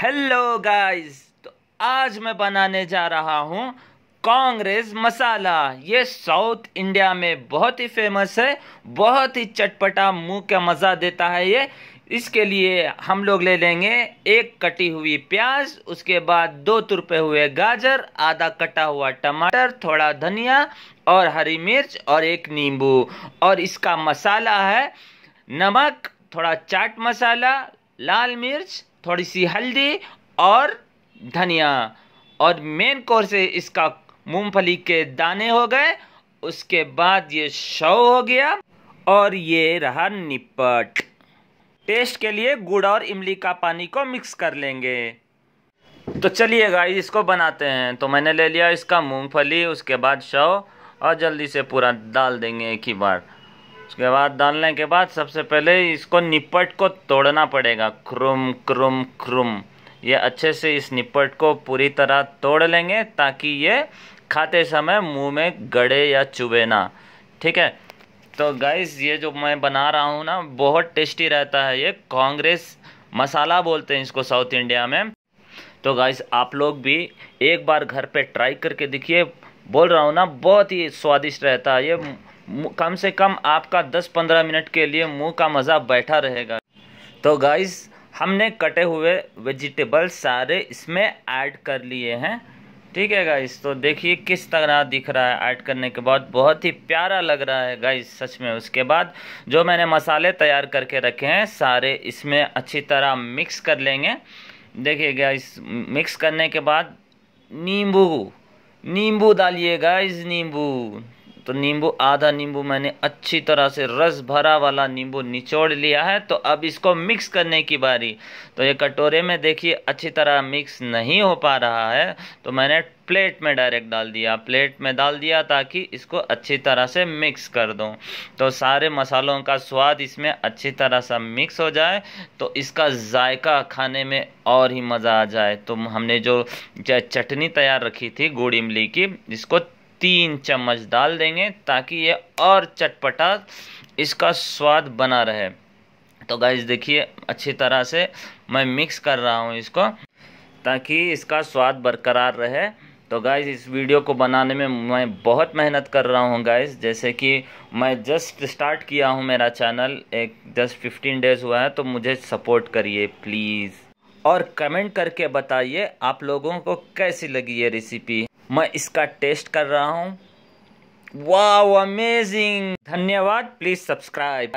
hello guys तो आज मैं बनाने जा रहा हूँ कांग्रेस मसाला ये साउथ इंडिया में बहुत ही फेमस है बहुत ही चटपटा मुंह का मज़ा देता है ये इसके लिए हम लोग ले लेंगे एक कटी हुई प्याज उसके बाद दो तुरपे हुए गाजर आधा कटा हुआ टमाटर थोड़ा धनिया और हरी मिर्च और एक नींबू और इसका मसाला है नमक थोड़ा चाट मसाला लाल मिर्च थोड़ी सी हल्दी और धनिया और मेन कोर्स इसका मूंगफली के दाने हो गए उसके बाद ये शव हो गया और ये रहा निपट टेस्ट के लिए गुड़ और इमली का पानी को मिक्स कर लेंगे तो चलिए गाइस इसको बनाते हैं तो मैंने ले लिया इसका मूंगफली उसके बाद शव और जल्दी से पूरा डाल देंगे एक ही बार उसके बाद डालने के बाद सबसे पहले इसको निपट को तोड़ना पड़ेगा क्रुम क्रुम क्रुम ये अच्छे से इस निपट को पूरी तरह तोड़ लेंगे ताकि ये खाते समय मुंह में गड़े या चुभे ना ठीक है तो गाइस ये जो मैं बना रहा हूँ ना बहुत टेस्टी रहता है ये कांग्रेस मसाला बोलते हैं इसको साउथ इंडिया में तो गाइस आप लोग भी एक बार घर पे ट्राई करके देखिए बोल रहा हूँ ना बहुत ही स्वादिष्ट रहता है ये कम से कम आपका 10-15 मिनट के लिए मुंह का मज़ा बैठा रहेगा तो गाइस हमने कटे हुए वेजिटेबल सारे इसमें ऐड कर लिए हैं ठीक है गाइस तो देखिए किस तरह दिख रहा है ऐड करने के बाद बहुत ही प्यारा लग रहा है गाइस सच में उसके बाद जो मैंने मसाले तैयार करके रखे हैं सारे इसमें अच्छी तरह मिक्स कर लेंगे देखिए गाइस मिक्स करने के बाद नींबू नींबू डालिए गाइस नींबू तो नींबू आधा नींबू मैंने अच्छी तरह से रस भरा वाला नींबू निचोड़ लिया है तो अब इसको मिक्स करने की बारी तो ये कटोरे में देखिए अच्छी तरह मिक्स नहीं हो पा रहा है तो मैंने प्लेट में डायरेक्ट डाल दिया प्लेट में डाल दिया ताकि इसको अच्छी तरह से मिक्स कर दूँ तो सारे मसालों का स्वाद इसमें अच्छी तरह से मिक्स हो जाए तो इसका जायका खाने में और ही मज़ा आ जाए तो हमने जो चटनी तैयार रखी थी गुड़ इमली की इसको तीन चम्मच डाल देंगे ताकि ये और चटपटा इसका स्वाद बना रहे तो गाइज देखिए अच्छी तरह से मैं मिक्स कर रहा हूँ इसको ताकि इसका स्वाद बरकरार रहे तो गाइज़ इस वीडियो को बनाने में मैं बहुत मेहनत कर रहा हूँ गाइज़ जैसे कि मैं जस्ट स्टार्ट किया हूँ मेरा चैनल एक दस फिफ्टीन डेज़ हुआ है तो मुझे सपोर्ट करिए प्लीज़ और कमेंट करके बताइए आप लोगों को कैसी लगी ये रेसिपी मैं इसका टेस्ट कर रहा हूँ वाह अमेजिंग धन्यवाद प्लीज़ सब्सक्राइब